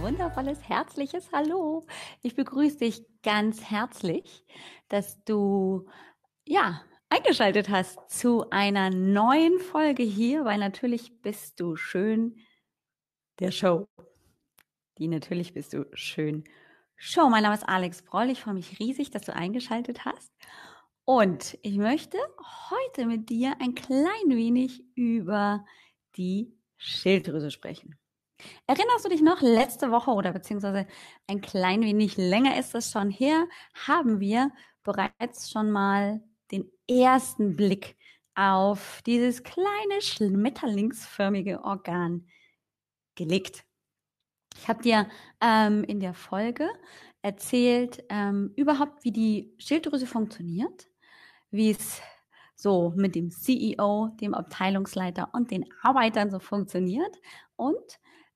wundervolles, herzliches Hallo. Ich begrüße dich ganz herzlich, dass du, ja, eingeschaltet hast zu einer neuen Folge hier, weil natürlich bist du schön der Show. Die natürlich bist du schön Show. Mein Name ist Alex Broll. Ich freue mich riesig, dass du eingeschaltet hast. Und ich möchte heute mit dir ein klein wenig über die Schilddrüse sprechen. Erinnerst du dich noch, letzte Woche oder beziehungsweise ein klein wenig länger ist es schon her, haben wir bereits schon mal den ersten Blick auf dieses kleine schmetterlingsförmige Organ gelegt. Ich habe dir ähm, in der Folge erzählt, ähm, überhaupt wie die Schilddrüse funktioniert, wie es so mit dem CEO, dem Abteilungsleiter und den Arbeitern so funktioniert und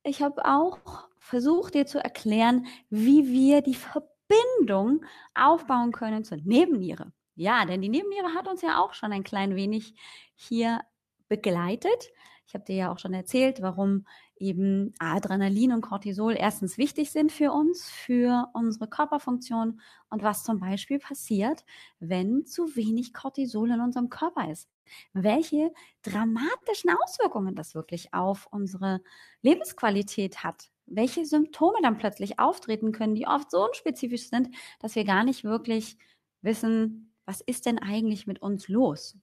ich habe auch versucht, dir zu erklären, wie wir die Verbindung aufbauen können zur Nebenniere. Ja, denn die Nebenniere hat uns ja auch schon ein klein wenig hier begleitet. Ich habe dir ja auch schon erzählt, warum eben Adrenalin und Cortisol erstens wichtig sind für uns, für unsere Körperfunktion und was zum Beispiel passiert, wenn zu wenig Cortisol in unserem Körper ist. Welche dramatischen Auswirkungen das wirklich auf unsere Lebensqualität hat, welche Symptome dann plötzlich auftreten können, die oft so unspezifisch sind, dass wir gar nicht wirklich wissen, was ist denn eigentlich mit uns los?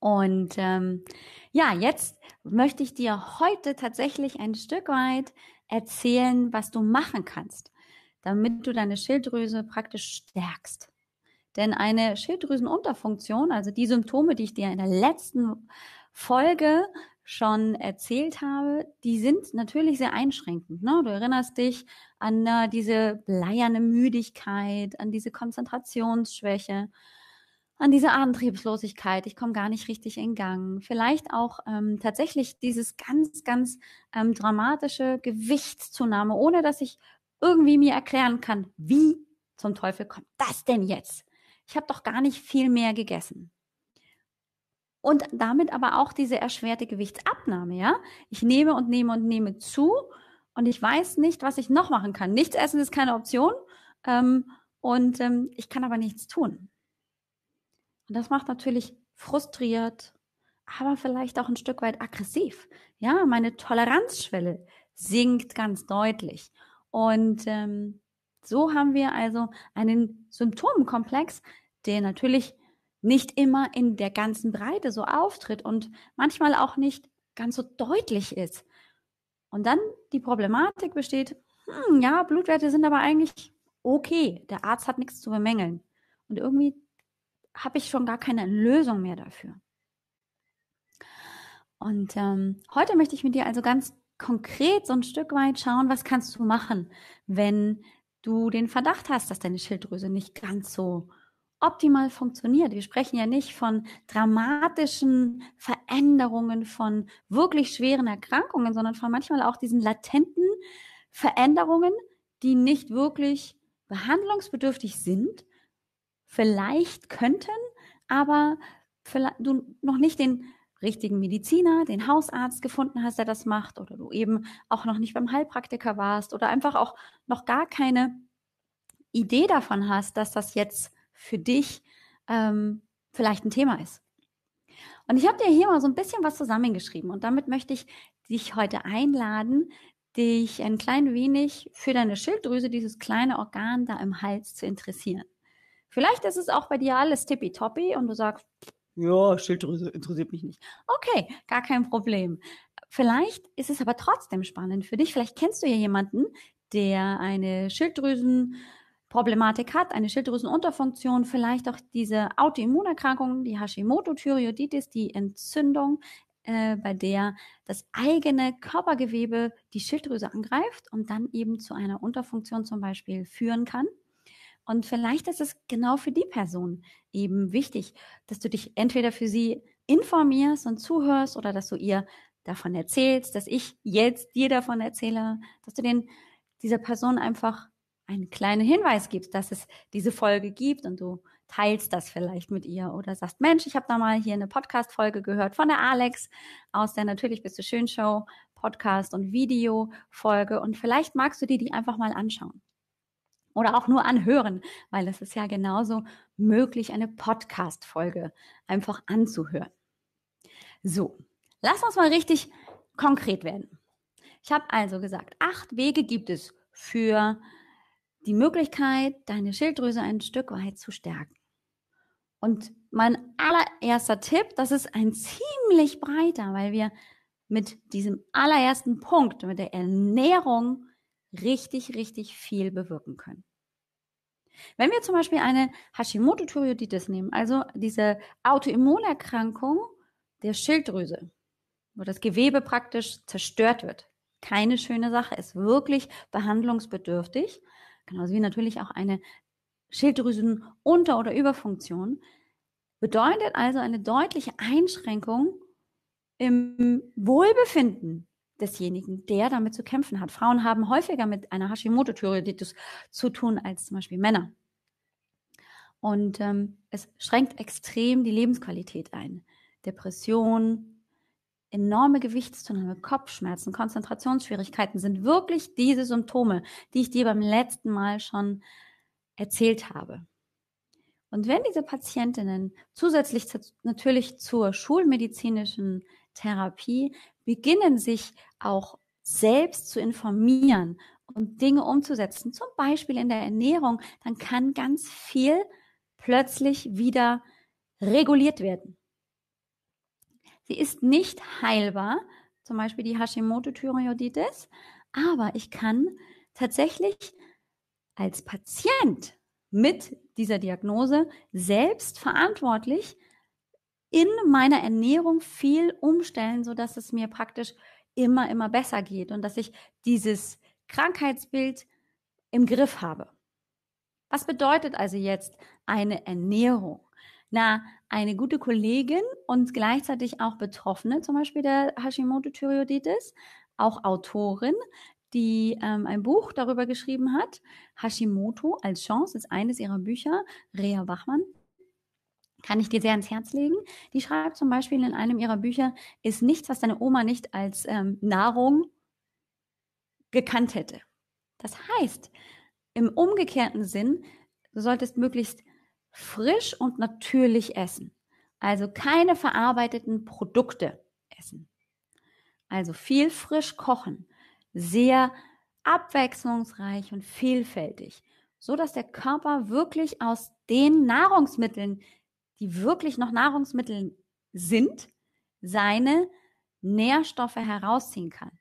Und ähm, ja, jetzt möchte ich dir heute tatsächlich ein Stück weit erzählen, was du machen kannst, damit du deine Schilddrüse praktisch stärkst. Denn eine Schilddrüsenunterfunktion, also die Symptome, die ich dir in der letzten Folge schon erzählt habe, die sind natürlich sehr einschränkend. Ne? Du erinnerst dich an äh, diese bleierne Müdigkeit, an diese Konzentrationsschwäche an diese Antriebslosigkeit, ich komme gar nicht richtig in Gang. Vielleicht auch ähm, tatsächlich dieses ganz, ganz ähm, dramatische Gewichtszunahme, ohne dass ich irgendwie mir erklären kann, wie zum Teufel kommt das denn jetzt? Ich habe doch gar nicht viel mehr gegessen. Und damit aber auch diese erschwerte Gewichtsabnahme, ja? Ich nehme und nehme und nehme zu und ich weiß nicht, was ich noch machen kann. Nichts essen ist keine Option ähm, und ähm, ich kann aber nichts tun. Und das macht natürlich frustriert, aber vielleicht auch ein Stück weit aggressiv. Ja, meine Toleranzschwelle sinkt ganz deutlich. Und ähm, so haben wir also einen Symptomenkomplex, der natürlich nicht immer in der ganzen Breite so auftritt und manchmal auch nicht ganz so deutlich ist. Und dann die Problematik besteht, hm, ja, Blutwerte sind aber eigentlich okay. Der Arzt hat nichts zu bemängeln. Und irgendwie habe ich schon gar keine Lösung mehr dafür. Und ähm, heute möchte ich mit dir also ganz konkret so ein Stück weit schauen, was kannst du machen, wenn du den Verdacht hast, dass deine Schilddrüse nicht ganz so optimal funktioniert. Wir sprechen ja nicht von dramatischen Veränderungen, von wirklich schweren Erkrankungen, sondern von manchmal auch diesen latenten Veränderungen, die nicht wirklich behandlungsbedürftig sind, vielleicht könnten, aber vielleicht du noch nicht den richtigen Mediziner, den Hausarzt gefunden hast, der das macht, oder du eben auch noch nicht beim Heilpraktiker warst oder einfach auch noch gar keine Idee davon hast, dass das jetzt für dich ähm, vielleicht ein Thema ist. Und ich habe dir hier mal so ein bisschen was zusammengeschrieben und damit möchte ich dich heute einladen, dich ein klein wenig für deine Schilddrüse, dieses kleine Organ da im Hals zu interessieren. Vielleicht ist es auch bei dir alles tippitoppi und du sagst, ja, Schilddrüse interessiert mich nicht. Okay, gar kein Problem. Vielleicht ist es aber trotzdem spannend für dich. Vielleicht kennst du ja jemanden, der eine Schilddrüsenproblematik hat, eine Schilddrüsenunterfunktion, vielleicht auch diese Autoimmunerkrankung, die Hashimoto-Thyreoiditis, die Entzündung, äh, bei der das eigene Körpergewebe die Schilddrüse angreift und dann eben zu einer Unterfunktion zum Beispiel führen kann. Und vielleicht ist es genau für die Person eben wichtig, dass du dich entweder für sie informierst und zuhörst oder dass du ihr davon erzählst, dass ich jetzt dir davon erzähle, dass du den, dieser Person einfach einen kleinen Hinweis gibst, dass es diese Folge gibt und du teilst das vielleicht mit ihr oder sagst, Mensch, ich habe da mal hier eine Podcast-Folge gehört von der Alex aus der Natürlich bist du schön Show Podcast und Video Folge und vielleicht magst du dir die einfach mal anschauen oder auch nur anhören, weil es ist ja genauso möglich, eine Podcast-Folge einfach anzuhören. So, lass uns mal richtig konkret werden. Ich habe also gesagt, acht Wege gibt es für die Möglichkeit, deine Schilddrüse ein Stück weit zu stärken. Und mein allererster Tipp, das ist ein ziemlich breiter, weil wir mit diesem allerersten Punkt, mit der Ernährung, richtig, richtig viel bewirken können. Wenn wir zum Beispiel eine Hashimoto-Thyreoiditis nehmen, also diese Autoimmunerkrankung der Schilddrüse, wo das Gewebe praktisch zerstört wird, keine schöne Sache, ist wirklich behandlungsbedürftig, genauso wie natürlich auch eine Schilddrüsenunter- oder Überfunktion, bedeutet also eine deutliche Einschränkung im Wohlbefinden desjenigen, der damit zu kämpfen hat. Frauen haben häufiger mit einer Hashimoto-Thyreoiditis zu tun als zum Beispiel Männer. Und ähm, es schränkt extrem die Lebensqualität ein. Depression, enorme Gewichtszunahme, Kopfschmerzen, Konzentrationsschwierigkeiten sind wirklich diese Symptome, die ich dir beim letzten Mal schon erzählt habe. Und wenn diese Patientinnen zusätzlich zu, natürlich zur schulmedizinischen Therapie beginnen sich auch selbst zu informieren und Dinge umzusetzen, zum Beispiel in der Ernährung, dann kann ganz viel plötzlich wieder reguliert werden. Sie ist nicht heilbar, zum Beispiel die Hashimoto-Thyreoiditis, aber ich kann tatsächlich als Patient mit dieser Diagnose selbst verantwortlich in meiner Ernährung viel umstellen, so dass es mir praktisch immer, immer besser geht und dass ich dieses Krankheitsbild im Griff habe. Was bedeutet also jetzt eine Ernährung? Na, eine gute Kollegin und gleichzeitig auch Betroffene, zum Beispiel der Hashimoto-Thyreoiditis, auch Autorin, die ähm, ein Buch darüber geschrieben hat. Hashimoto als Chance ist eines ihrer Bücher. Rea Bachmann kann ich dir sehr ans Herz legen. Die schreibt zum Beispiel in einem ihrer Bücher, ist nichts, was deine Oma nicht als ähm, Nahrung gekannt hätte. Das heißt, im umgekehrten Sinn, du solltest möglichst frisch und natürlich essen. Also keine verarbeiteten Produkte essen. Also viel frisch kochen, sehr abwechslungsreich und vielfältig, so dass der Körper wirklich aus den Nahrungsmitteln, die wirklich noch Nahrungsmittel sind, seine Nährstoffe herausziehen kann.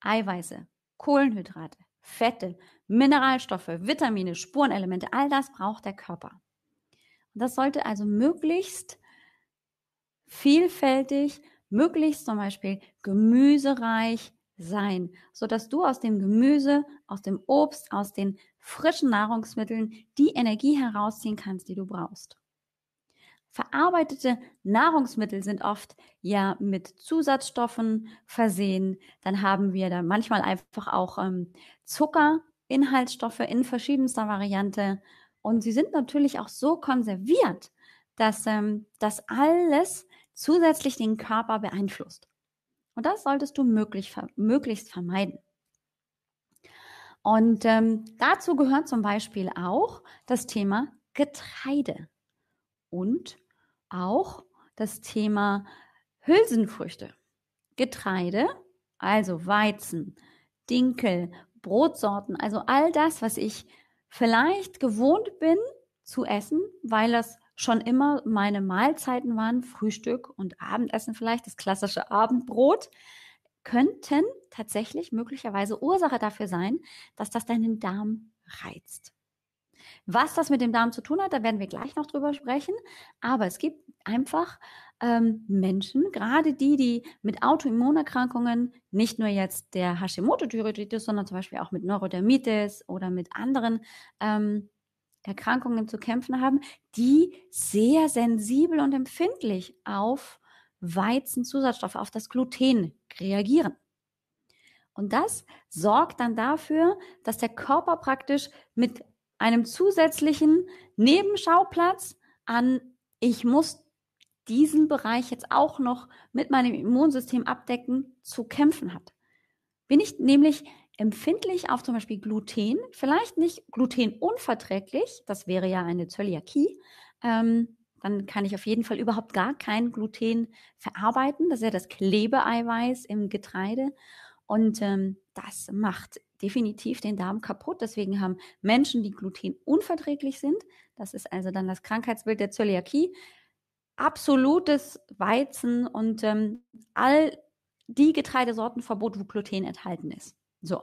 Eiweiße, Kohlenhydrate, Fette, Mineralstoffe, Vitamine, Spurenelemente, all das braucht der Körper. Und das sollte also möglichst vielfältig, möglichst zum Beispiel gemüsereich sein, sodass du aus dem Gemüse, aus dem Obst, aus den frischen Nahrungsmitteln die Energie herausziehen kannst, die du brauchst. Verarbeitete Nahrungsmittel sind oft ja mit Zusatzstoffen versehen. Dann haben wir da manchmal einfach auch ähm, Zuckerinhaltsstoffe in verschiedenster Variante. Und sie sind natürlich auch so konserviert, dass ähm, das alles zusätzlich den Körper beeinflusst. Und das solltest du möglich, möglichst vermeiden. Und ähm, dazu gehört zum Beispiel auch das Thema Getreide und auch das Thema Hülsenfrüchte, Getreide, also Weizen, Dinkel, Brotsorten, also all das, was ich vielleicht gewohnt bin zu essen, weil das schon immer meine Mahlzeiten waren, Frühstück und Abendessen vielleicht, das klassische Abendbrot, könnten tatsächlich möglicherweise Ursache dafür sein, dass das deinen Darm reizt. Was das mit dem Darm zu tun hat, da werden wir gleich noch drüber sprechen. Aber es gibt einfach ähm, Menschen, gerade die, die mit Autoimmunerkrankungen, nicht nur jetzt der Hashimoto-Thyreoiditis, sondern zum Beispiel auch mit Neurodermitis oder mit anderen ähm, Erkrankungen zu kämpfen haben, die sehr sensibel und empfindlich auf Weizenzusatzstoffe, auf das Gluten reagieren. Und das sorgt dann dafür, dass der Körper praktisch mit einem zusätzlichen Nebenschauplatz an, ich muss diesen Bereich jetzt auch noch mit meinem Immunsystem abdecken, zu kämpfen hat. Bin ich nämlich empfindlich auf zum Beispiel Gluten, vielleicht nicht glutenunverträglich, das wäre ja eine Zöliakie, ähm, dann kann ich auf jeden Fall überhaupt gar kein Gluten verarbeiten. Das ist ja das Klebeeiweiß im Getreide. Und ähm, das macht definitiv den Darm kaputt. Deswegen haben Menschen, die glutenunverträglich sind, das ist also dann das Krankheitsbild der Zöliakie, absolutes Weizen und ähm, all die Getreidesortenverbot, wo Gluten enthalten ist. So,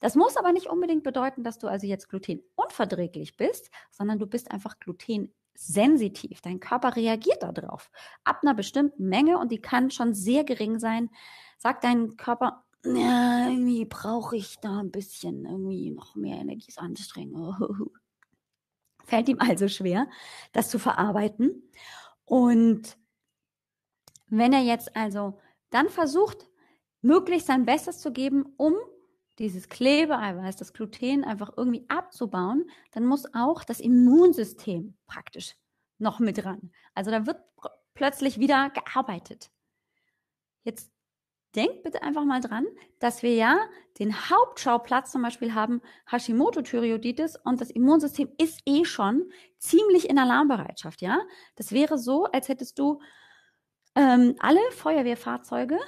das muss aber nicht unbedingt bedeuten, dass du also jetzt glutenunverträglich bist, sondern du bist einfach glutensensitiv. Dein Körper reagiert darauf. Ab einer bestimmten Menge und die kann schon sehr gering sein, sagt dein Körper, ja, irgendwie brauche ich da ein bisschen irgendwie noch mehr Energie, ist Fällt ihm also schwer, das zu verarbeiten. Und wenn er jetzt also dann versucht, möglichst sein Bestes zu geben, um dieses Klebeeiweiß, das Gluten einfach irgendwie abzubauen, dann muss auch das Immunsystem praktisch noch mit ran. Also da wird plötzlich wieder gearbeitet. Jetzt denkt bitte einfach mal dran, dass wir ja den Hauptschauplatz zum Beispiel haben, Hashimoto-Thyreoiditis und das Immunsystem ist eh schon ziemlich in Alarmbereitschaft, ja? Das wäre so, als hättest du ähm, alle Feuerwehrfahrzeuge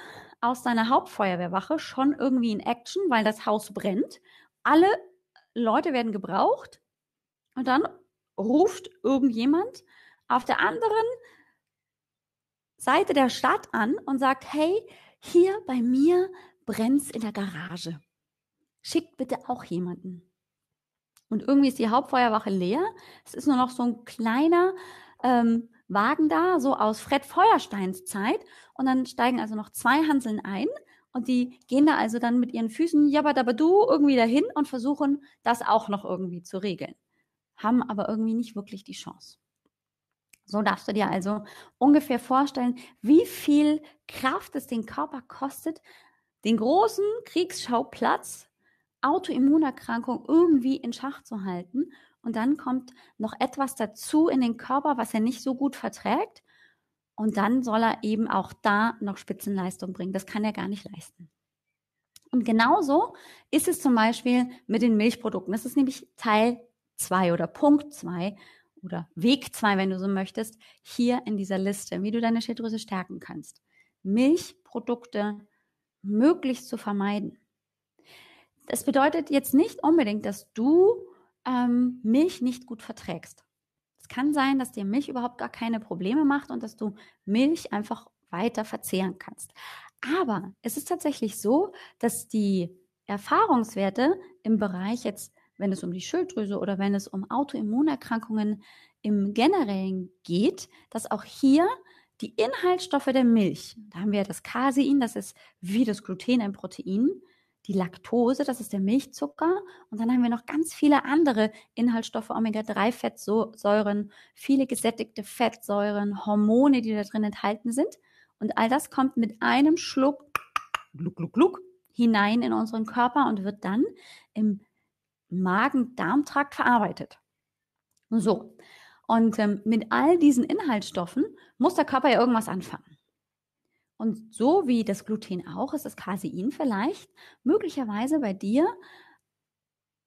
aus deiner Hauptfeuerwehrwache schon irgendwie in Action, weil das Haus brennt. Alle Leute werden gebraucht und dann ruft irgendjemand auf der anderen Seite der Stadt an und sagt, hey, hier bei mir brennt's in der Garage. Schickt bitte auch jemanden. Und irgendwie ist die Hauptfeuerwache leer. Es ist nur noch so ein kleiner ähm, Wagen da, so aus Fred Feuersteins Zeit. Und dann steigen also noch zwei Hanseln ein. Und die gehen da also dann mit ihren Füßen jabadabadu irgendwie dahin und versuchen, das auch noch irgendwie zu regeln. Haben aber irgendwie nicht wirklich die Chance. So darfst du dir also ungefähr vorstellen, wie viel Kraft es den Körper kostet, den großen Kriegsschauplatz Autoimmunerkrankung irgendwie in Schach zu halten. Und dann kommt noch etwas dazu in den Körper, was er nicht so gut verträgt. Und dann soll er eben auch da noch Spitzenleistung bringen. Das kann er gar nicht leisten. Und genauso ist es zum Beispiel mit den Milchprodukten. Das ist nämlich Teil 2 oder Punkt 2 oder Weg 2, wenn du so möchtest, hier in dieser Liste, wie du deine Schilddrüse stärken kannst. Milchprodukte möglichst zu vermeiden. Das bedeutet jetzt nicht unbedingt, dass du ähm, Milch nicht gut verträgst. Es kann sein, dass dir Milch überhaupt gar keine Probleme macht und dass du Milch einfach weiter verzehren kannst. Aber es ist tatsächlich so, dass die Erfahrungswerte im Bereich jetzt wenn es um die Schilddrüse oder wenn es um Autoimmunerkrankungen im Generellen geht, dass auch hier die Inhaltsstoffe der Milch, da haben wir das Casein, das ist wie das Gluten ein Protein, die Laktose, das ist der Milchzucker. Und dann haben wir noch ganz viele andere Inhaltsstoffe, Omega-3-Fettsäuren, viele gesättigte Fettsäuren, Hormone, die da drin enthalten sind. Und all das kommt mit einem Schluck gluck, gluck, gluck, hinein in unseren Körper und wird dann im Magen-Darm-Trakt verarbeitet. So. Und ähm, mit all diesen Inhaltsstoffen muss der Körper ja irgendwas anfangen. Und so wie das Gluten auch, ist das Casein vielleicht möglicherweise bei dir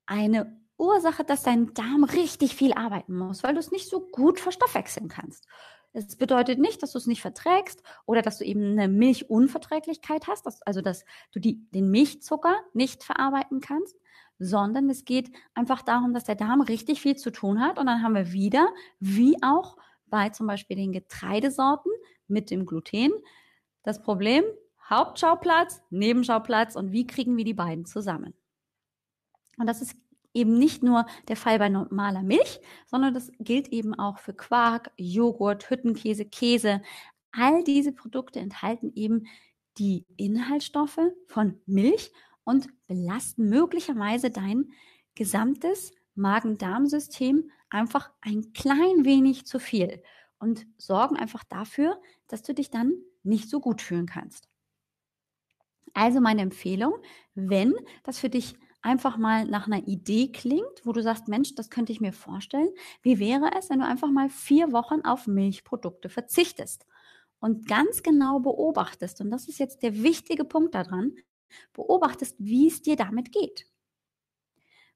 eine Ursache, dass dein Darm richtig viel arbeiten muss, weil du es nicht so gut verstoffwechseln kannst. Es bedeutet nicht, dass du es nicht verträgst oder dass du eben eine Milchunverträglichkeit hast, dass, also dass du die, den Milchzucker nicht verarbeiten kannst sondern es geht einfach darum, dass der Darm richtig viel zu tun hat. Und dann haben wir wieder, wie auch bei zum Beispiel den Getreidesorten mit dem Gluten, das Problem Hauptschauplatz, Nebenschauplatz und wie kriegen wir die beiden zusammen. Und das ist eben nicht nur der Fall bei normaler Milch, sondern das gilt eben auch für Quark, Joghurt, Hüttenkäse, Käse. All diese Produkte enthalten eben die Inhaltsstoffe von Milch und belasten möglicherweise dein gesamtes Magen-Darm-System einfach ein klein wenig zu viel und sorgen einfach dafür, dass du dich dann nicht so gut fühlen kannst. Also meine Empfehlung, wenn das für dich einfach mal nach einer Idee klingt, wo du sagst, Mensch, das könnte ich mir vorstellen, wie wäre es, wenn du einfach mal vier Wochen auf Milchprodukte verzichtest und ganz genau beobachtest, und das ist jetzt der wichtige Punkt daran, beobachtest, wie es dir damit geht.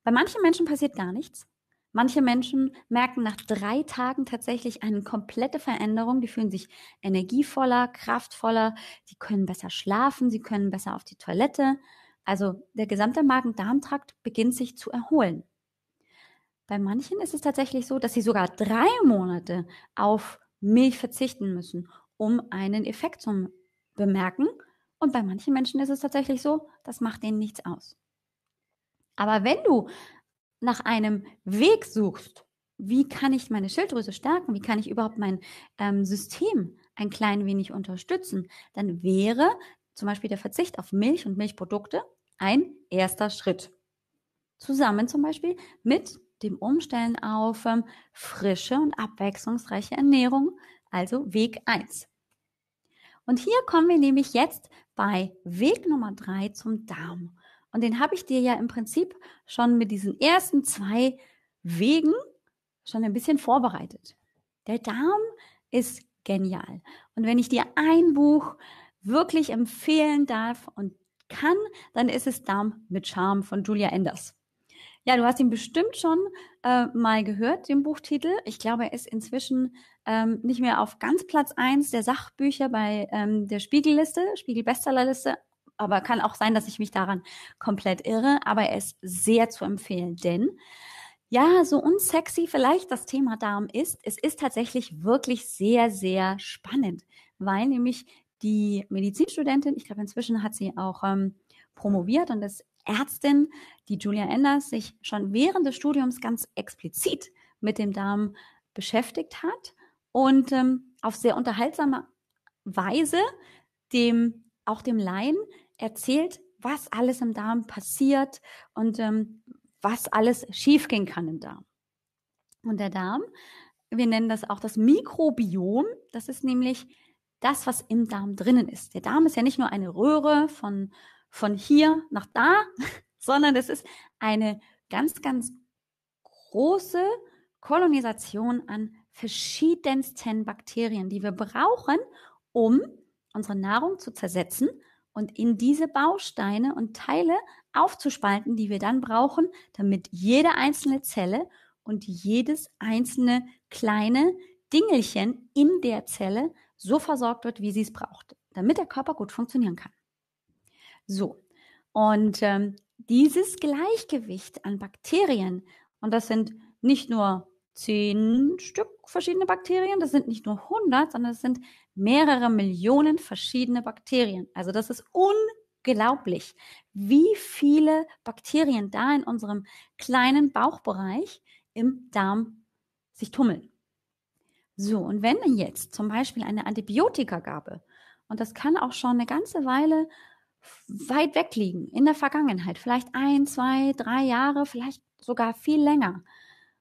Bei manchen Menschen passiert gar nichts. Manche Menschen merken nach drei Tagen tatsächlich eine komplette Veränderung. Die fühlen sich energievoller, kraftvoller, sie können besser schlafen, sie können besser auf die Toilette. Also der gesamte Magen-Darm-Trakt beginnt sich zu erholen. Bei manchen ist es tatsächlich so, dass sie sogar drei Monate auf Milch verzichten müssen, um einen Effekt zu bemerken. Und bei manchen Menschen ist es tatsächlich so, das macht denen nichts aus. Aber wenn du nach einem Weg suchst, wie kann ich meine Schilddrüse stärken, wie kann ich überhaupt mein ähm, System ein klein wenig unterstützen, dann wäre zum Beispiel der Verzicht auf Milch und Milchprodukte ein erster Schritt. Zusammen zum Beispiel mit dem Umstellen auf ähm, frische und abwechslungsreiche Ernährung, also Weg 1. Und hier kommen wir nämlich jetzt bei Weg Nummer drei zum Darm. Und den habe ich dir ja im Prinzip schon mit diesen ersten zwei Wegen schon ein bisschen vorbereitet. Der Darm ist genial. Und wenn ich dir ein Buch wirklich empfehlen darf und kann, dann ist es Darm mit Charme von Julia Enders. Ja, du hast ihn bestimmt schon äh, mal gehört, den Buchtitel. Ich glaube, er ist inzwischen ähm, nicht mehr auf ganz Platz 1 der Sachbücher bei ähm, der Spiegelliste, Spiegel-Bestsellerliste, aber kann auch sein, dass ich mich daran komplett irre, aber er ist sehr zu empfehlen, denn ja, so unsexy vielleicht das Thema Darm ist, es ist tatsächlich wirklich sehr, sehr spannend, weil nämlich die Medizinstudentin, ich glaube inzwischen hat sie auch ähm, promoviert und ist Ärztin, die Julia Enders, sich schon während des Studiums ganz explizit mit dem Darm beschäftigt hat und ähm, auf sehr unterhaltsame Weise dem auch dem Laien erzählt, was alles im Darm passiert und ähm, was alles schiefgehen kann im Darm. Und der Darm, wir nennen das auch das Mikrobiom, das ist nämlich das, was im Darm drinnen ist. Der Darm ist ja nicht nur eine Röhre von von hier nach da, sondern es ist eine ganz, ganz große Kolonisation an verschiedensten Bakterien, die wir brauchen, um unsere Nahrung zu zersetzen und in diese Bausteine und Teile aufzuspalten, die wir dann brauchen, damit jede einzelne Zelle und jedes einzelne kleine Dingelchen in der Zelle so versorgt wird, wie sie es braucht, damit der Körper gut funktionieren kann. So, und ähm, dieses Gleichgewicht an Bakterien, und das sind nicht nur zehn Stück verschiedene Bakterien, das sind nicht nur 100, sondern es sind mehrere Millionen verschiedene Bakterien. Also das ist unglaublich, wie viele Bakterien da in unserem kleinen Bauchbereich im Darm sich tummeln. So, und wenn jetzt zum Beispiel eine Antibiotikagabe, und das kann auch schon eine ganze Weile weit weg liegen, in der Vergangenheit, vielleicht ein, zwei, drei Jahre, vielleicht sogar viel länger.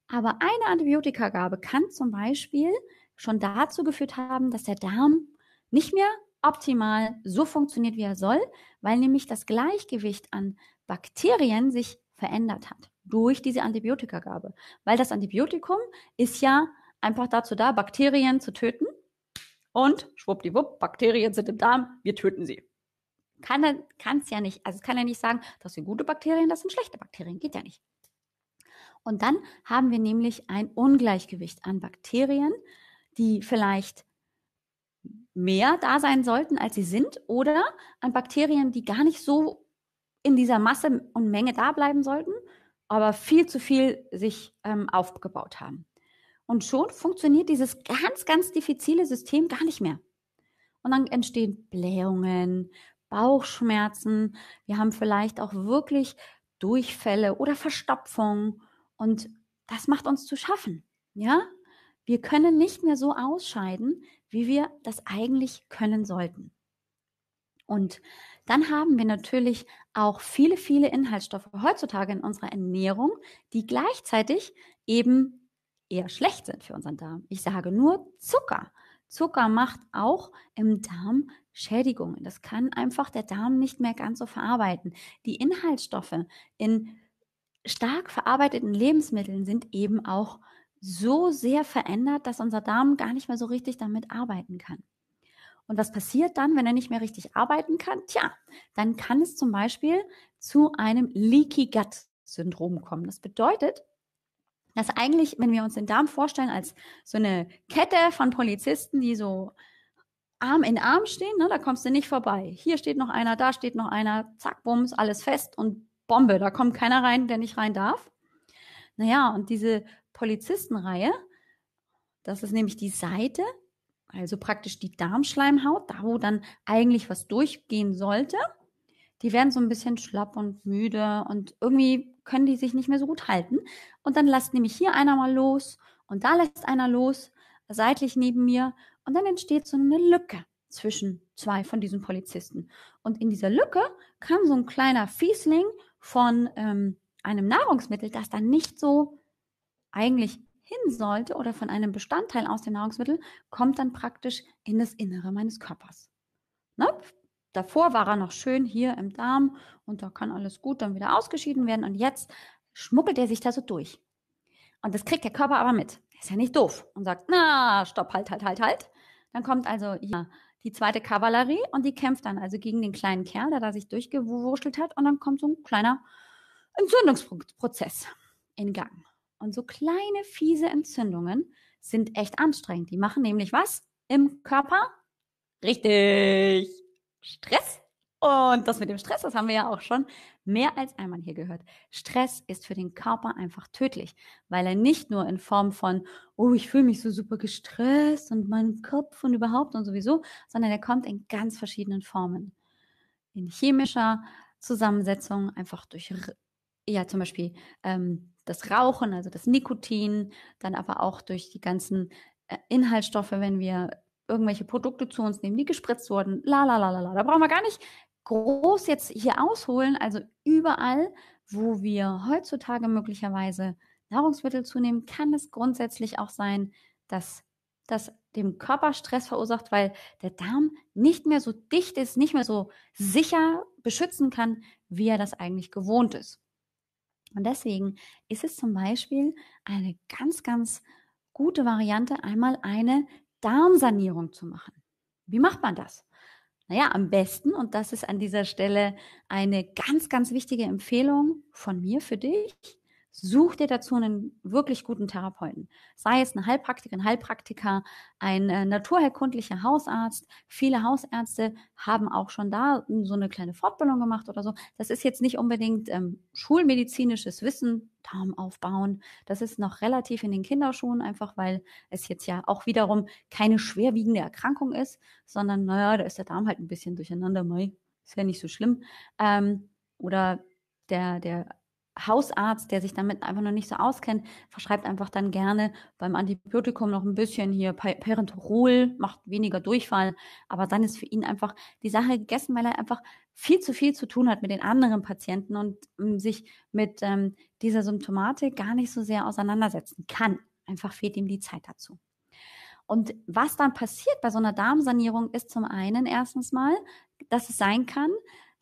Aber eine Antibiotikagabe kann zum Beispiel schon dazu geführt haben, dass der Darm nicht mehr optimal so funktioniert, wie er soll, weil nämlich das Gleichgewicht an Bakterien sich verändert hat durch diese Antibiotikagabe. Weil das Antibiotikum ist ja einfach dazu da, Bakterien zu töten. Und schwuppdiwupp, Bakterien sind im Darm, wir töten sie kann er, kann es ja nicht, also kann er nicht sagen, das sind gute Bakterien, das sind schlechte Bakterien, geht ja nicht. Und dann haben wir nämlich ein Ungleichgewicht an Bakterien, die vielleicht mehr da sein sollten, als sie sind, oder an Bakterien, die gar nicht so in dieser Masse und Menge da bleiben sollten, aber viel zu viel sich ähm, aufgebaut haben. Und schon funktioniert dieses ganz, ganz diffizile System gar nicht mehr. Und dann entstehen Blähungen, Bauchschmerzen, wir haben vielleicht auch wirklich Durchfälle oder Verstopfung und das macht uns zu schaffen. Ja? Wir können nicht mehr so ausscheiden, wie wir das eigentlich können sollten. Und dann haben wir natürlich auch viele, viele Inhaltsstoffe heutzutage in unserer Ernährung, die gleichzeitig eben eher schlecht sind für unseren Darm. Ich sage nur Zucker. Zucker macht auch im Darm Schädigungen. Das kann einfach der Darm nicht mehr ganz so verarbeiten. Die Inhaltsstoffe in stark verarbeiteten Lebensmitteln sind eben auch so sehr verändert, dass unser Darm gar nicht mehr so richtig damit arbeiten kann. Und was passiert dann, wenn er nicht mehr richtig arbeiten kann? Tja, dann kann es zum Beispiel zu einem Leaky Gut Syndrom kommen. Das bedeutet, dass eigentlich, wenn wir uns den Darm vorstellen als so eine Kette von Polizisten, die so Arm in Arm stehen, ne, da kommst du nicht vorbei. Hier steht noch einer, da steht noch einer, zack, bums, alles fest und Bombe, da kommt keiner rein, der nicht rein darf. Naja, und diese Polizistenreihe, das ist nämlich die Seite, also praktisch die Darmschleimhaut, da wo dann eigentlich was durchgehen sollte, die werden so ein bisschen schlapp und müde und irgendwie können die sich nicht mehr so gut halten. Und dann lässt nämlich hier einer mal los und da lässt einer los, seitlich neben mir und dann entsteht so eine Lücke zwischen zwei von diesen Polizisten. Und in dieser Lücke kam so ein kleiner Fiesling von ähm, einem Nahrungsmittel, das dann nicht so eigentlich hin sollte oder von einem Bestandteil aus dem Nahrungsmittel, kommt dann praktisch in das Innere meines Körpers. Ne? Davor war er noch schön hier im Darm und da kann alles gut dann wieder ausgeschieden werden und jetzt schmuggelt er sich da so durch. Und das kriegt der Körper aber mit. Ist ja nicht doof und sagt, na, stopp, halt, halt, halt, halt. Dann kommt also hier die zweite Kavallerie und die kämpft dann also gegen den kleinen Kerl, der da sich durchgewurschtelt hat. Und dann kommt so ein kleiner Entzündungsprozess in Gang. Und so kleine, fiese Entzündungen sind echt anstrengend. Die machen nämlich was im Körper? Richtig. Stress. Und das mit dem Stress, das haben wir ja auch schon mehr als einmal hier gehört, Stress ist für den Körper einfach tödlich, weil er nicht nur in Form von, oh, ich fühle mich so super gestresst und mein Kopf und überhaupt und sowieso, sondern er kommt in ganz verschiedenen Formen. In chemischer Zusammensetzung, einfach durch, ja, zum Beispiel ähm, das Rauchen, also das Nikotin, dann aber auch durch die ganzen äh, Inhaltsstoffe, wenn wir irgendwelche Produkte zu uns nehmen, die gespritzt wurden, la la la la la. Da brauchen wir gar nicht groß jetzt hier ausholen, also überall, wo wir heutzutage möglicherweise Nahrungsmittel zunehmen, kann es grundsätzlich auch sein, dass das dem Körper Stress verursacht, weil der Darm nicht mehr so dicht ist, nicht mehr so sicher beschützen kann, wie er das eigentlich gewohnt ist. Und deswegen ist es zum Beispiel eine ganz, ganz gute Variante, einmal eine Darmsanierung zu machen. Wie macht man das? naja, am besten, und das ist an dieser Stelle eine ganz, ganz wichtige Empfehlung von mir für dich, Such dir dazu einen wirklich guten Therapeuten. Sei es eine Heilpraktikerin, Heilpraktiker, ein äh, naturherkundlicher Hausarzt. Viele Hausärzte haben auch schon da so eine kleine Fortbildung gemacht oder so. Das ist jetzt nicht unbedingt ähm, schulmedizinisches Wissen, Darm aufbauen. Das ist noch relativ in den Kinderschuhen, einfach weil es jetzt ja auch wiederum keine schwerwiegende Erkrankung ist, sondern naja, da ist der Darm halt ein bisschen durcheinander. Mei, ist ja nicht so schlimm. Ähm, oder der, der Hausarzt, der sich damit einfach noch nicht so auskennt, verschreibt einfach dann gerne beim Antibiotikum noch ein bisschen hier Parenterol, macht weniger Durchfall, aber dann ist für ihn einfach die Sache gegessen, weil er einfach viel zu viel zu tun hat mit den anderen Patienten und um, ähm, sich mit ähm, dieser Symptomatik gar nicht so sehr auseinandersetzen kann. Einfach fehlt ihm die Zeit dazu. Und was dann passiert bei so einer Darmsanierung ist zum einen erstens mal, dass es sein kann,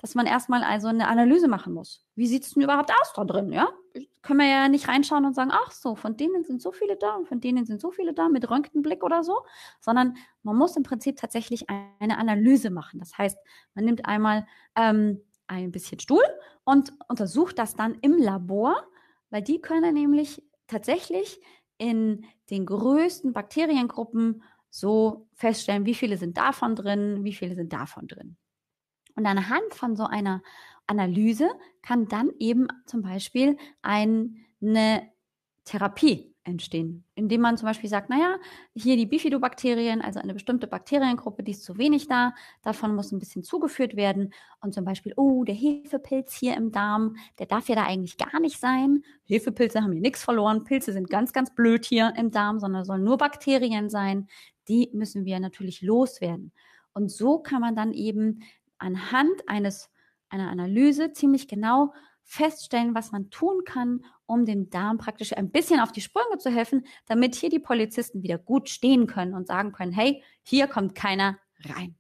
dass man erstmal also eine Analyse machen muss. Wie sieht es denn überhaupt aus da drin, ja? Können wir ja nicht reinschauen und sagen, ach so, von denen sind so viele da und von denen sind so viele da mit Röntgenblick oder so, sondern man muss im Prinzip tatsächlich eine Analyse machen. Das heißt, man nimmt einmal ähm, ein bisschen Stuhl und untersucht das dann im Labor, weil die können nämlich tatsächlich in den größten Bakteriengruppen so feststellen, wie viele sind davon drin, wie viele sind davon drin. Und anhand von so einer Analyse kann dann eben zum Beispiel eine Therapie entstehen, indem man zum Beispiel sagt, naja, hier die Bifidobakterien, also eine bestimmte Bakteriengruppe, die ist zu wenig da, davon muss ein bisschen zugeführt werden und zum Beispiel, oh, der Hefepilz hier im Darm, der darf ja da eigentlich gar nicht sein. Hefepilze haben hier nichts verloren, Pilze sind ganz, ganz blöd hier im Darm, sondern sollen nur Bakterien sein. Die müssen wir natürlich loswerden. Und so kann man dann eben anhand eines, einer Analyse ziemlich genau feststellen, was man tun kann, um dem Darm praktisch ein bisschen auf die Sprünge zu helfen, damit hier die Polizisten wieder gut stehen können und sagen können, hey, hier kommt keiner rein.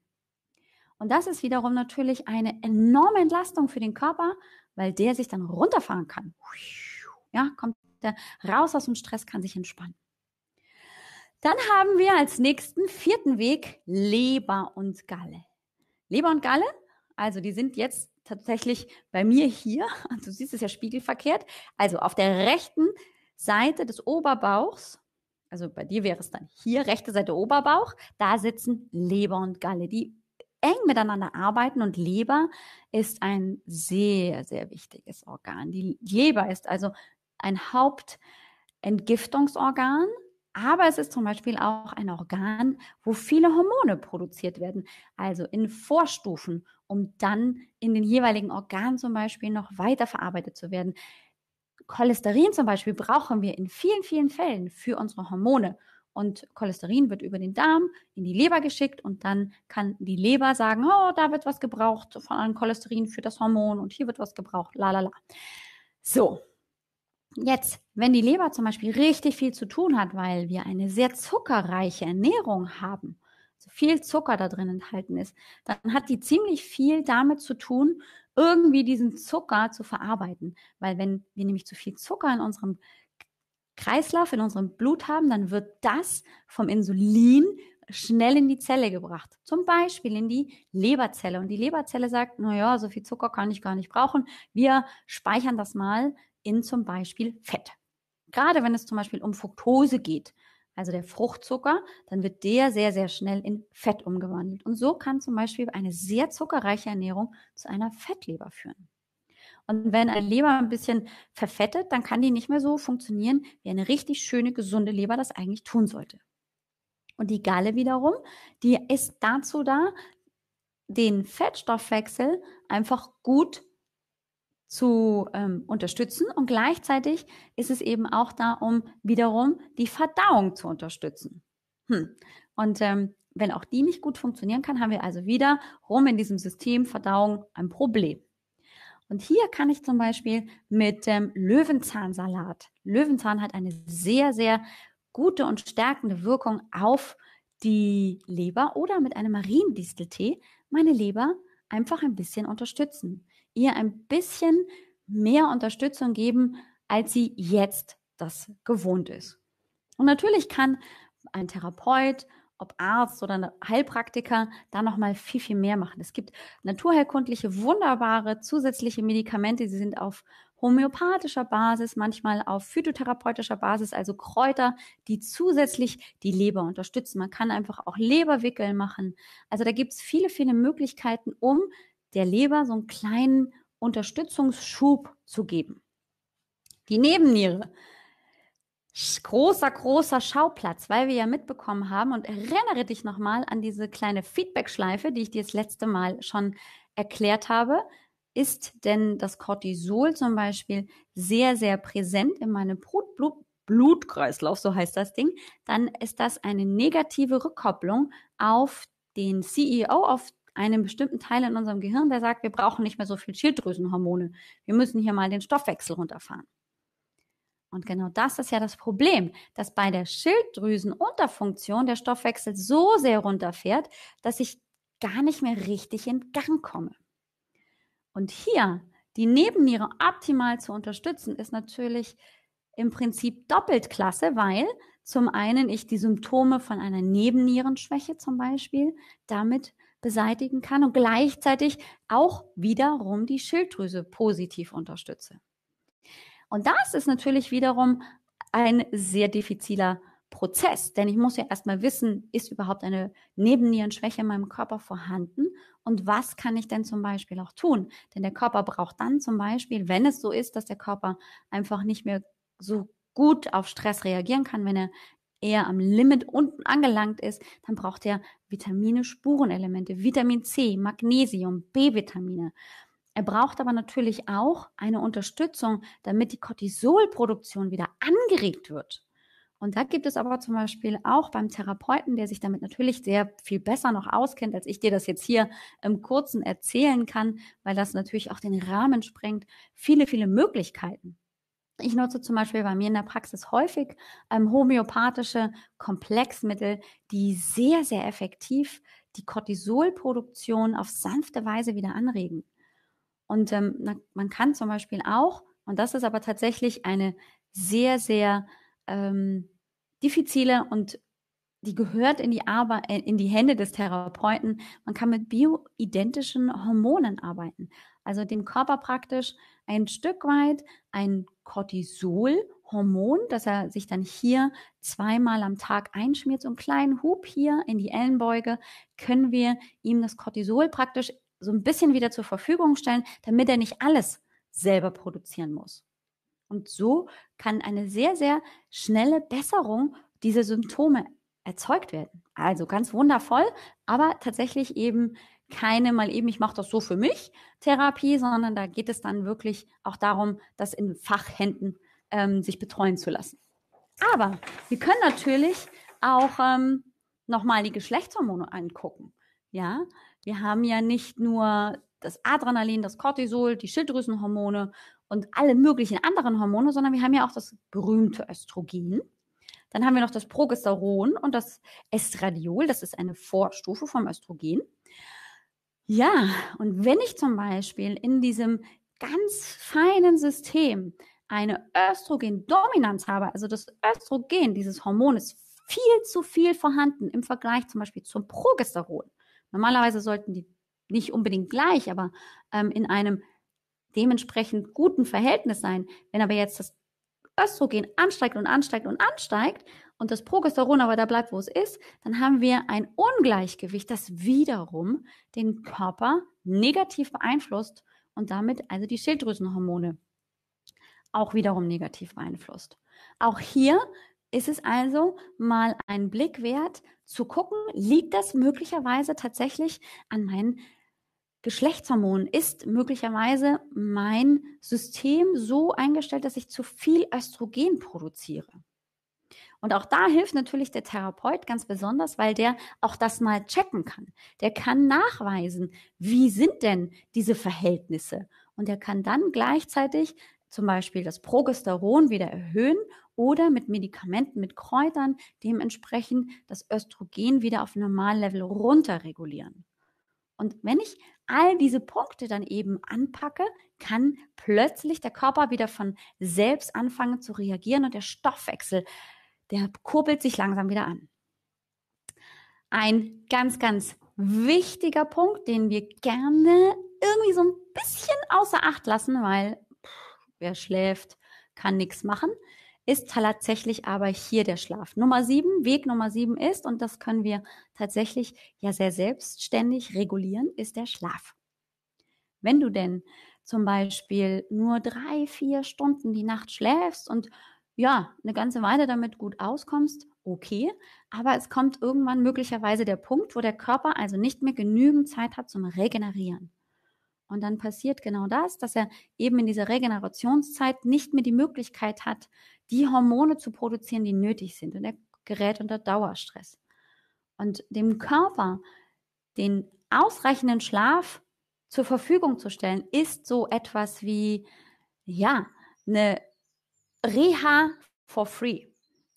Und das ist wiederum natürlich eine enorme Entlastung für den Körper, weil der sich dann runterfahren kann. Ja, kommt der raus aus dem Stress, kann sich entspannen. Dann haben wir als nächsten vierten Weg Leber und Galle. Leber und Galle, also die sind jetzt tatsächlich bei mir hier, du also, siehst es ja spiegelverkehrt, also auf der rechten Seite des Oberbauchs, also bei dir wäre es dann hier, rechte Seite Oberbauch, da sitzen Leber und Galle, die eng miteinander arbeiten und Leber ist ein sehr, sehr wichtiges Organ. Die Leber ist also ein Hauptentgiftungsorgan aber es ist zum Beispiel auch ein Organ, wo viele Hormone produziert werden, also in Vorstufen, um dann in den jeweiligen Organen zum Beispiel noch weiter verarbeitet zu werden. Cholesterin zum Beispiel brauchen wir in vielen, vielen Fällen für unsere Hormone. Und Cholesterin wird über den Darm in die Leber geschickt und dann kann die Leber sagen, oh, da wird was gebraucht von einem Cholesterin für das Hormon und hier wird was gebraucht, la la la. So, Jetzt, wenn die Leber zum Beispiel richtig viel zu tun hat, weil wir eine sehr zuckerreiche Ernährung haben, so also viel Zucker da drin enthalten ist, dann hat die ziemlich viel damit zu tun, irgendwie diesen Zucker zu verarbeiten. Weil wenn wir nämlich zu viel Zucker in unserem Kreislauf, in unserem Blut haben, dann wird das vom Insulin schnell in die Zelle gebracht. Zum Beispiel in die Leberzelle. Und die Leberzelle sagt, na ja, so viel Zucker kann ich gar nicht brauchen. Wir speichern das mal in zum Beispiel Fett. Gerade wenn es zum Beispiel um Fructose geht, also der Fruchtzucker, dann wird der sehr, sehr schnell in Fett umgewandelt. Und so kann zum Beispiel eine sehr zuckerreiche Ernährung zu einer Fettleber führen. Und wenn eine Leber ein bisschen verfettet, dann kann die nicht mehr so funktionieren, wie eine richtig schöne, gesunde Leber das eigentlich tun sollte. Und die Galle wiederum, die ist dazu da, den Fettstoffwechsel einfach gut zu ähm, unterstützen und gleichzeitig ist es eben auch da, um wiederum die Verdauung zu unterstützen. Hm. Und ähm, wenn auch die nicht gut funktionieren kann, haben wir also wieder rum in diesem System Verdauung ein Problem. Und hier kann ich zum Beispiel mit ähm, Löwenzahnsalat. Löwenzahn hat eine sehr, sehr gute und stärkende Wirkung auf die Leber oder mit einem Mariendisteltee meine Leber einfach ein bisschen unterstützen ihr ein bisschen mehr Unterstützung geben, als sie jetzt das gewohnt ist. Und natürlich kann ein Therapeut, ob Arzt oder Heilpraktiker, da nochmal viel, viel mehr machen. Es gibt naturheilkundliche, wunderbare zusätzliche Medikamente, sie sind auf homöopathischer Basis, manchmal auf phytotherapeutischer Basis, also Kräuter, die zusätzlich die Leber unterstützen. Man kann einfach auch Leberwickeln machen. Also da gibt es viele, viele Möglichkeiten, um der Leber so einen kleinen Unterstützungsschub zu geben. Die Nebenniere. Großer, großer Schauplatz, weil wir ja mitbekommen haben und erinnere dich nochmal an diese kleine Feedback-Schleife, die ich dir das letzte Mal schon erklärt habe. Ist denn das Cortisol zum Beispiel sehr, sehr präsent in meinem Blut, Blut, Blutkreislauf, so heißt das Ding, dann ist das eine negative Rückkopplung auf den CEO, auf einen bestimmten Teil in unserem Gehirn, der sagt, wir brauchen nicht mehr so viel Schilddrüsenhormone. Wir müssen hier mal den Stoffwechsel runterfahren. Und genau das ist ja das Problem, dass bei der Schilddrüsenunterfunktion der Stoffwechsel so sehr runterfährt, dass ich gar nicht mehr richtig in Gang komme. Und hier die Nebenniere optimal zu unterstützen, ist natürlich im Prinzip doppelt klasse, weil zum einen ich die Symptome von einer Nebennierenschwäche zum Beispiel damit beseitigen kann und gleichzeitig auch wiederum die Schilddrüse positiv unterstütze. Und das ist natürlich wiederum ein sehr diffiziler Prozess, denn ich muss ja erstmal wissen, ist überhaupt eine Nebennierenschwäche in meinem Körper vorhanden und was kann ich denn zum Beispiel auch tun? Denn der Körper braucht dann zum Beispiel, wenn es so ist, dass der Körper einfach nicht mehr so gut auf Stress reagieren kann, wenn er er am Limit unten angelangt ist, dann braucht er Vitamine, Spurenelemente, Vitamin C, Magnesium, B-Vitamine. Er braucht aber natürlich auch eine Unterstützung, damit die Cortisolproduktion wieder angeregt wird. Und da gibt es aber zum Beispiel auch beim Therapeuten, der sich damit natürlich sehr viel besser noch auskennt, als ich dir das jetzt hier im Kurzen erzählen kann, weil das natürlich auch den Rahmen sprengt, viele, viele Möglichkeiten. Ich nutze zum Beispiel bei mir in der Praxis häufig ähm, homöopathische Komplexmittel, die sehr, sehr effektiv die Cortisolproduktion auf sanfte Weise wieder anregen. Und ähm, man kann zum Beispiel auch, und das ist aber tatsächlich eine sehr, sehr ähm, diffizile und die gehört in die, Arbe äh, in die Hände des Therapeuten. Man kann mit bioidentischen Hormonen arbeiten. Also dem Körper praktisch ein Stück weit ein Cortisol Hormon, dass er sich dann hier zweimal am Tag einschmiert, so einen kleinen Hub hier in die Ellenbeuge, können wir ihm das Cortisol praktisch so ein bisschen wieder zur Verfügung stellen, damit er nicht alles selber produzieren muss. Und so kann eine sehr, sehr schnelle Besserung dieser Symptome erzeugt werden. Also ganz wundervoll, aber tatsächlich eben keine mal eben, ich mache das so für mich Therapie, sondern da geht es dann wirklich auch darum, das in Fachhänden ähm, sich betreuen zu lassen. Aber wir können natürlich auch ähm, nochmal die Geschlechtshormone angucken. Ja, wir haben ja nicht nur das Adrenalin, das Cortisol, die Schilddrüsenhormone und alle möglichen anderen Hormone, sondern wir haben ja auch das berühmte Östrogen. Dann haben wir noch das Progesteron und das Estradiol. Das ist eine Vorstufe vom Östrogen. Ja, und wenn ich zum Beispiel in diesem ganz feinen System eine Östrogendominanz habe, also das Östrogen, dieses Hormon, ist viel zu viel vorhanden im Vergleich zum Beispiel zum Progesteron. Normalerweise sollten die nicht unbedingt gleich, aber ähm, in einem dementsprechend guten Verhältnis sein. Wenn aber jetzt das Östrogen ansteigt und ansteigt und ansteigt und das Progesteron aber da bleibt, wo es ist, dann haben wir ein Ungleichgewicht, das wiederum den Körper negativ beeinflusst und damit also die Schilddrüsenhormone auch wiederum negativ beeinflusst. Auch hier ist es also mal ein Blick wert zu gucken, liegt das möglicherweise tatsächlich an meinen Geschlechtshormonen? Ist möglicherweise mein System so eingestellt, dass ich zu viel Östrogen produziere? Und auch da hilft natürlich der Therapeut ganz besonders, weil der auch das mal checken kann. Der kann nachweisen, wie sind denn diese Verhältnisse. Und er kann dann gleichzeitig zum Beispiel das Progesteron wieder erhöhen oder mit Medikamenten, mit Kräutern dementsprechend das Östrogen wieder auf Normallevel runterregulieren. Und wenn ich all diese Punkte dann eben anpacke, kann plötzlich der Körper wieder von selbst anfangen zu reagieren und der Stoffwechsel der kurbelt sich langsam wieder an. Ein ganz, ganz wichtiger Punkt, den wir gerne irgendwie so ein bisschen außer Acht lassen, weil pff, wer schläft, kann nichts machen, ist tatsächlich aber hier der Schlaf. Nummer sieben, Weg Nummer sieben ist, und das können wir tatsächlich ja sehr selbstständig regulieren, ist der Schlaf. Wenn du denn zum Beispiel nur drei, vier Stunden die Nacht schläfst und ja, eine ganze Weile damit gut auskommst, okay, aber es kommt irgendwann möglicherweise der Punkt, wo der Körper also nicht mehr genügend Zeit hat zum Regenerieren. Und dann passiert genau das, dass er eben in dieser Regenerationszeit nicht mehr die Möglichkeit hat, die Hormone zu produzieren, die nötig sind. Und er gerät unter Dauerstress. Und dem Körper den ausreichenden Schlaf zur Verfügung zu stellen, ist so etwas wie, ja, eine Reha for free.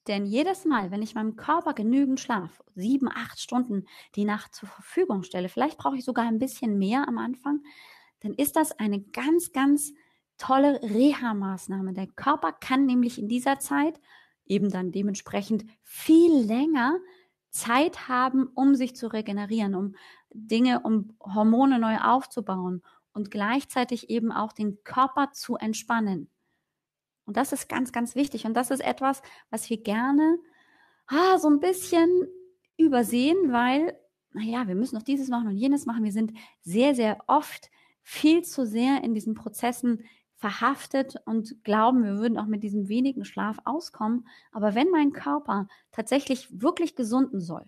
Denn jedes Mal, wenn ich meinem Körper genügend Schlaf, sieben, acht Stunden die Nacht zur Verfügung stelle, vielleicht brauche ich sogar ein bisschen mehr am Anfang, dann ist das eine ganz, ganz tolle Reha-Maßnahme. Der Körper kann nämlich in dieser Zeit eben dann dementsprechend viel länger Zeit haben, um sich zu regenerieren, um Dinge, um Hormone neu aufzubauen und gleichzeitig eben auch den Körper zu entspannen. Und das ist ganz, ganz wichtig. Und das ist etwas, was wir gerne ah, so ein bisschen übersehen, weil, naja, wir müssen noch dieses machen und jenes machen. Wir sind sehr, sehr oft viel zu sehr in diesen Prozessen verhaftet und glauben, wir würden auch mit diesem wenigen Schlaf auskommen. Aber wenn mein Körper tatsächlich wirklich gesunden soll,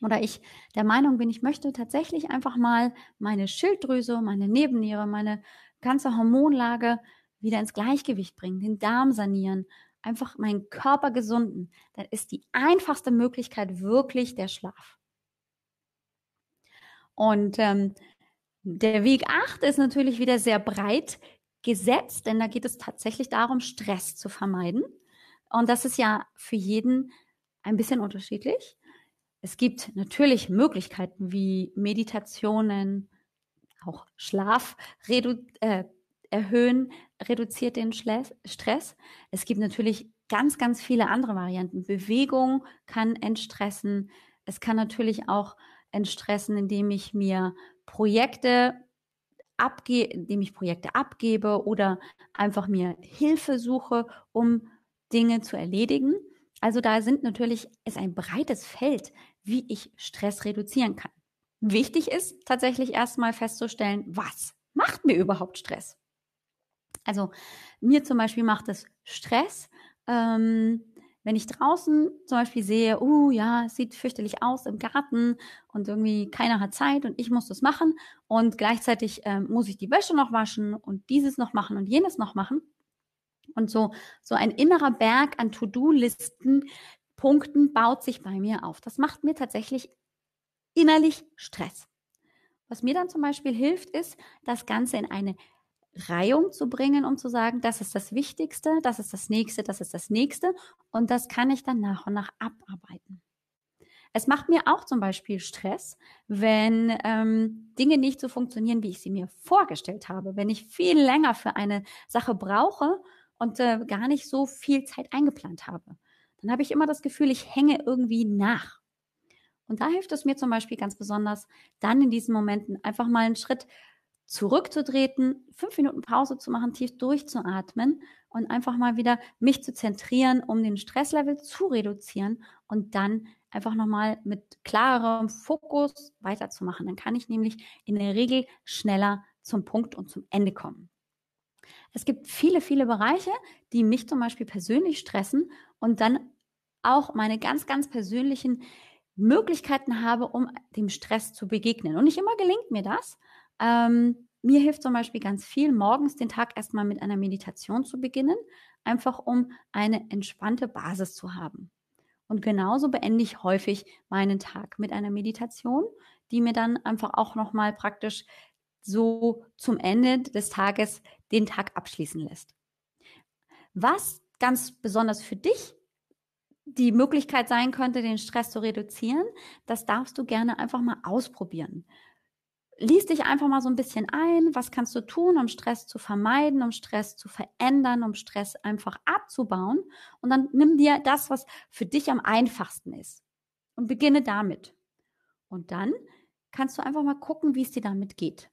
oder ich der Meinung bin, ich möchte tatsächlich einfach mal meine Schilddrüse, meine Nebenniere, meine ganze Hormonlage wieder ins Gleichgewicht bringen, den Darm sanieren, einfach meinen Körper gesunden, dann ist die einfachste Möglichkeit wirklich der Schlaf. Und ähm, der Weg 8 ist natürlich wieder sehr breit gesetzt, denn da geht es tatsächlich darum, Stress zu vermeiden. Und das ist ja für jeden ein bisschen unterschiedlich. Es gibt natürlich Möglichkeiten wie Meditationen, auch Schlaf, Redu äh, erhöhen, reduziert den Stress. Es gibt natürlich ganz, ganz viele andere Varianten. Bewegung kann entstressen. Es kann natürlich auch entstressen, indem ich mir Projekte abge indem ich Projekte abgebe oder einfach mir Hilfe suche, um Dinge zu erledigen. Also da sind natürlich, ist ein breites Feld, wie ich Stress reduzieren kann. Wichtig ist tatsächlich erstmal festzustellen, was macht mir überhaupt Stress? Also mir zum Beispiel macht es Stress, ähm, wenn ich draußen zum Beispiel sehe, oh uh, ja, es sieht fürchterlich aus im Garten und irgendwie keiner hat Zeit und ich muss das machen und gleichzeitig ähm, muss ich die Wäsche noch waschen und dieses noch machen und jenes noch machen. Und so, so ein innerer Berg an To-Do-Listen, Punkten baut sich bei mir auf. Das macht mir tatsächlich innerlich Stress. Was mir dann zum Beispiel hilft, ist, das Ganze in eine Reihung zu bringen, um zu sagen, das ist das Wichtigste, das ist das Nächste, das ist das Nächste und das kann ich dann nach und nach abarbeiten. Es macht mir auch zum Beispiel Stress, wenn ähm, Dinge nicht so funktionieren, wie ich sie mir vorgestellt habe, wenn ich viel länger für eine Sache brauche und äh, gar nicht so viel Zeit eingeplant habe. Dann habe ich immer das Gefühl, ich hänge irgendwie nach. Und da hilft es mir zum Beispiel ganz besonders, dann in diesen Momenten einfach mal einen Schritt zurückzutreten, fünf Minuten Pause zu machen, tief durchzuatmen und einfach mal wieder mich zu zentrieren, um den Stresslevel zu reduzieren und dann einfach nochmal mit klarem Fokus weiterzumachen. Dann kann ich nämlich in der Regel schneller zum Punkt und zum Ende kommen. Es gibt viele, viele Bereiche, die mich zum Beispiel persönlich stressen und dann auch meine ganz, ganz persönlichen Möglichkeiten habe, um dem Stress zu begegnen. Und nicht immer gelingt mir das, ähm, mir hilft zum Beispiel ganz viel, morgens den Tag erstmal mit einer Meditation zu beginnen, einfach um eine entspannte Basis zu haben. Und genauso beende ich häufig meinen Tag mit einer Meditation, die mir dann einfach auch nochmal praktisch so zum Ende des Tages den Tag abschließen lässt. Was ganz besonders für dich die Möglichkeit sein könnte, den Stress zu reduzieren, das darfst du gerne einfach mal ausprobieren lies dich einfach mal so ein bisschen ein, was kannst du tun, um Stress zu vermeiden, um Stress zu verändern, um Stress einfach abzubauen. Und dann nimm dir das, was für dich am einfachsten ist und beginne damit. Und dann kannst du einfach mal gucken, wie es dir damit geht.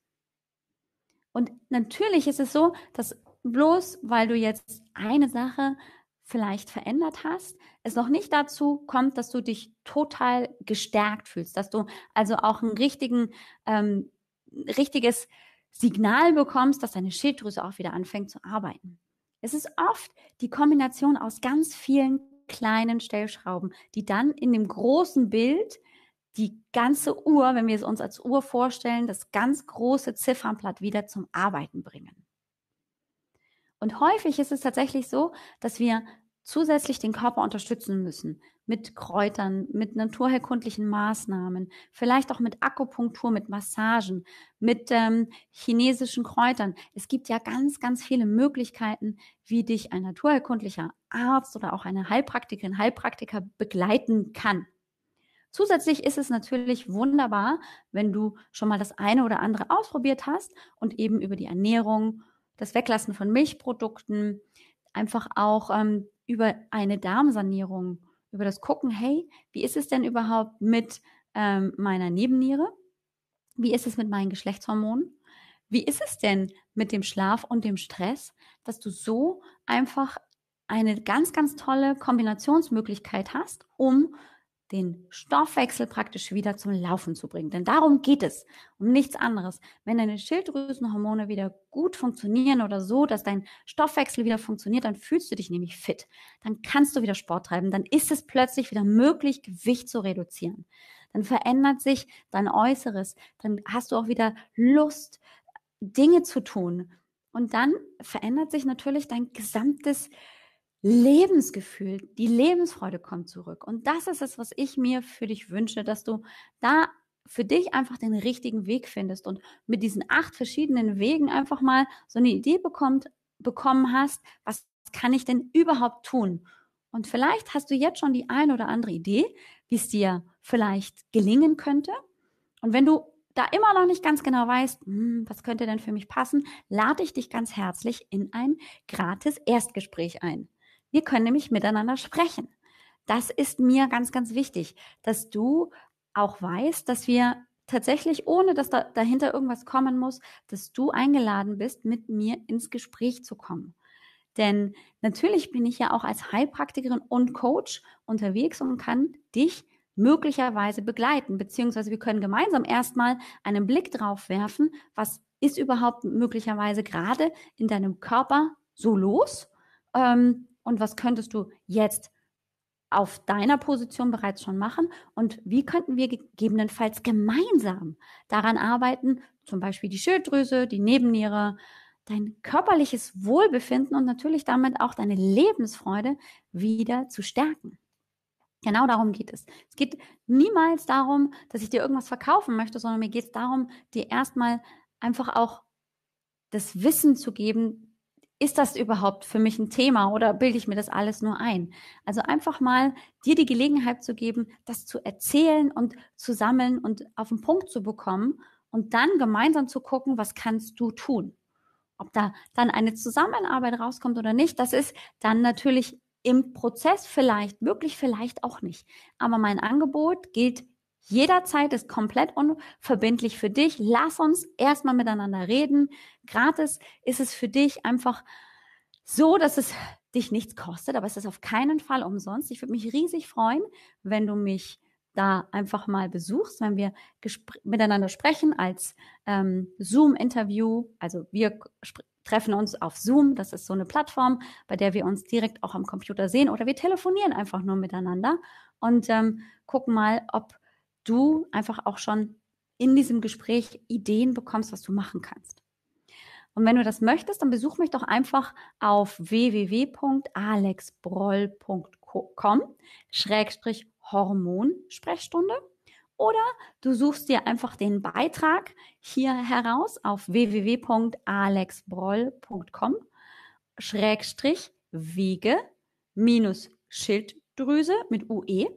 Und natürlich ist es so, dass bloß weil du jetzt eine Sache vielleicht verändert hast, es noch nicht dazu kommt, dass du dich total gestärkt fühlst, dass du also auch einen richtigen ähm, richtiges Signal bekommst, dass deine Schilddrüse auch wieder anfängt zu arbeiten. Es ist oft die Kombination aus ganz vielen kleinen Stellschrauben, die dann in dem großen Bild die ganze Uhr, wenn wir es uns als Uhr vorstellen, das ganz große Ziffernblatt wieder zum Arbeiten bringen. Und häufig ist es tatsächlich so, dass wir zusätzlich den Körper unterstützen müssen. Mit Kräutern, mit naturherkundlichen Maßnahmen, vielleicht auch mit Akupunktur, mit Massagen, mit ähm, chinesischen Kräutern. Es gibt ja ganz, ganz viele Möglichkeiten, wie dich ein naturherkundlicher Arzt oder auch eine Heilpraktikerin, Heilpraktiker begleiten kann. Zusätzlich ist es natürlich wunderbar, wenn du schon mal das eine oder andere ausprobiert hast und eben über die Ernährung, das Weglassen von Milchprodukten, einfach auch ähm, über eine Darmsanierung, über das Gucken, hey, wie ist es denn überhaupt mit ähm, meiner Nebenniere? Wie ist es mit meinen Geschlechtshormonen? Wie ist es denn mit dem Schlaf und dem Stress, dass du so einfach eine ganz, ganz tolle Kombinationsmöglichkeit hast, um den Stoffwechsel praktisch wieder zum Laufen zu bringen. Denn darum geht es, um nichts anderes. Wenn deine Schilddrüsenhormone wieder gut funktionieren oder so, dass dein Stoffwechsel wieder funktioniert, dann fühlst du dich nämlich fit. Dann kannst du wieder Sport treiben. Dann ist es plötzlich wieder möglich, Gewicht zu reduzieren. Dann verändert sich dein Äußeres. Dann hast du auch wieder Lust, Dinge zu tun. Und dann verändert sich natürlich dein gesamtes Lebensgefühl, die Lebensfreude kommt zurück. Und das ist es, was ich mir für dich wünsche, dass du da für dich einfach den richtigen Weg findest und mit diesen acht verschiedenen Wegen einfach mal so eine Idee bekommt, bekommen hast, was kann ich denn überhaupt tun? Und vielleicht hast du jetzt schon die ein oder andere Idee, wie es dir vielleicht gelingen könnte. Und wenn du da immer noch nicht ganz genau weißt, hm, was könnte denn für mich passen, lade ich dich ganz herzlich in ein gratis Erstgespräch ein. Wir können nämlich miteinander sprechen. Das ist mir ganz, ganz wichtig, dass du auch weißt, dass wir tatsächlich, ohne dass da, dahinter irgendwas kommen muss, dass du eingeladen bist, mit mir ins Gespräch zu kommen. Denn natürlich bin ich ja auch als Heilpraktikerin und Coach unterwegs und kann dich möglicherweise begleiten, beziehungsweise wir können gemeinsam erstmal einen Blick drauf werfen, was ist überhaupt möglicherweise gerade in deinem Körper so los, ähm, und was könntest du jetzt auf deiner Position bereits schon machen und wie könnten wir gegebenenfalls gemeinsam daran arbeiten, zum Beispiel die Schilddrüse, die Nebenniere, dein körperliches Wohlbefinden und natürlich damit auch deine Lebensfreude wieder zu stärken. Genau darum geht es. Es geht niemals darum, dass ich dir irgendwas verkaufen möchte, sondern mir geht es darum, dir erstmal einfach auch das Wissen zu geben, ist das überhaupt für mich ein Thema oder bilde ich mir das alles nur ein? Also einfach mal dir die Gelegenheit zu geben, das zu erzählen und zu sammeln und auf den Punkt zu bekommen und dann gemeinsam zu gucken, was kannst du tun? Ob da dann eine Zusammenarbeit rauskommt oder nicht, das ist dann natürlich im Prozess vielleicht wirklich vielleicht auch nicht. Aber mein Angebot gilt jederzeit, ist komplett unverbindlich für dich. Lass uns erstmal miteinander reden. Gratis ist es für dich einfach so, dass es dich nichts kostet, aber es ist auf keinen Fall umsonst. Ich würde mich riesig freuen, wenn du mich da einfach mal besuchst, wenn wir miteinander sprechen als ähm, Zoom-Interview. Also wir treffen uns auf Zoom, das ist so eine Plattform, bei der wir uns direkt auch am Computer sehen oder wir telefonieren einfach nur miteinander und ähm, gucken mal, ob du einfach auch schon in diesem Gespräch Ideen bekommst, was du machen kannst. Und wenn du das möchtest, dann besuch mich doch einfach auf www.alexbroll.com Schrägstrich Hormonsprechstunde oder du suchst dir einfach den Beitrag hier heraus auf www.alexbroll.com Schrägstrich Wege minus Schilddrüse mit UE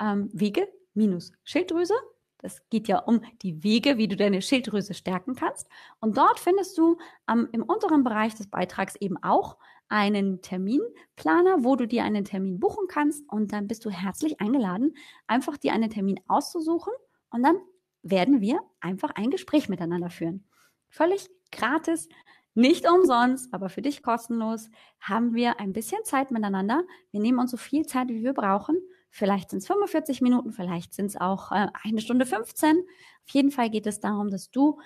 ähm, Wege minus Schilddrüse. Das geht ja um die Wege, wie du deine Schilddrüse stärken kannst. Und dort findest du ähm, im unteren Bereich des Beitrags eben auch einen Terminplaner, wo du dir einen Termin buchen kannst. Und dann bist du herzlich eingeladen, einfach dir einen Termin auszusuchen. Und dann werden wir einfach ein Gespräch miteinander führen. Völlig gratis, nicht umsonst, aber für dich kostenlos, haben wir ein bisschen Zeit miteinander. Wir nehmen uns so viel Zeit, wie wir brauchen Vielleicht sind es 45 Minuten, vielleicht sind es auch äh, eine Stunde 15. Auf jeden Fall geht es darum, dass du,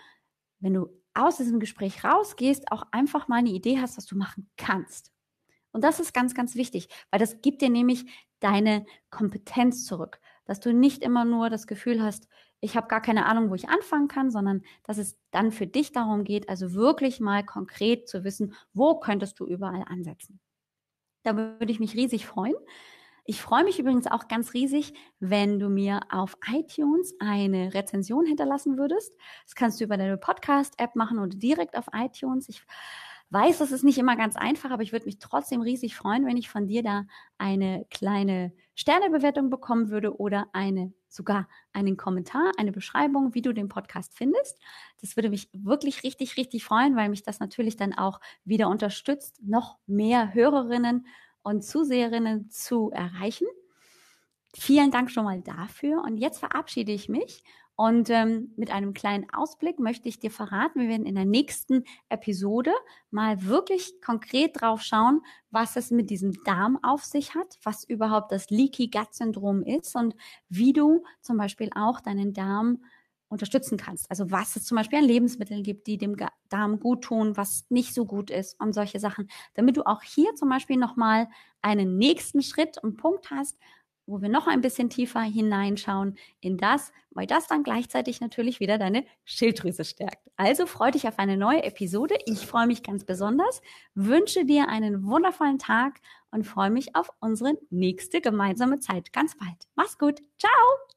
wenn du aus diesem Gespräch rausgehst, auch einfach mal eine Idee hast, was du machen kannst. Und das ist ganz, ganz wichtig, weil das gibt dir nämlich deine Kompetenz zurück, dass du nicht immer nur das Gefühl hast, ich habe gar keine Ahnung, wo ich anfangen kann, sondern dass es dann für dich darum geht, also wirklich mal konkret zu wissen, wo könntest du überall ansetzen. Da würde ich mich riesig freuen, ich freue mich übrigens auch ganz riesig, wenn du mir auf iTunes eine Rezension hinterlassen würdest. Das kannst du über deine Podcast-App machen oder direkt auf iTunes. Ich weiß, das ist nicht immer ganz einfach, aber ich würde mich trotzdem riesig freuen, wenn ich von dir da eine kleine Sternebewertung bekommen würde oder eine sogar einen Kommentar, eine Beschreibung, wie du den Podcast findest. Das würde mich wirklich richtig, richtig freuen, weil mich das natürlich dann auch wieder unterstützt, noch mehr Hörerinnen und Zuseherinnen zu erreichen. Vielen Dank schon mal dafür. Und jetzt verabschiede ich mich und ähm, mit einem kleinen Ausblick möchte ich dir verraten, wir werden in der nächsten Episode mal wirklich konkret drauf schauen, was es mit diesem Darm auf sich hat, was überhaupt das Leaky Gut Syndrom ist und wie du zum Beispiel auch deinen Darm unterstützen kannst. Also was es zum Beispiel an Lebensmitteln gibt, die dem Darm gut tun, was nicht so gut ist und solche Sachen, damit du auch hier zum Beispiel nochmal einen nächsten Schritt und Punkt hast, wo wir noch ein bisschen tiefer hineinschauen in das, weil das dann gleichzeitig natürlich wieder deine Schilddrüse stärkt. Also freue dich auf eine neue Episode. Ich freue mich ganz besonders, wünsche dir einen wundervollen Tag und freue mich auf unsere nächste gemeinsame Zeit ganz bald. Mach's gut. Ciao.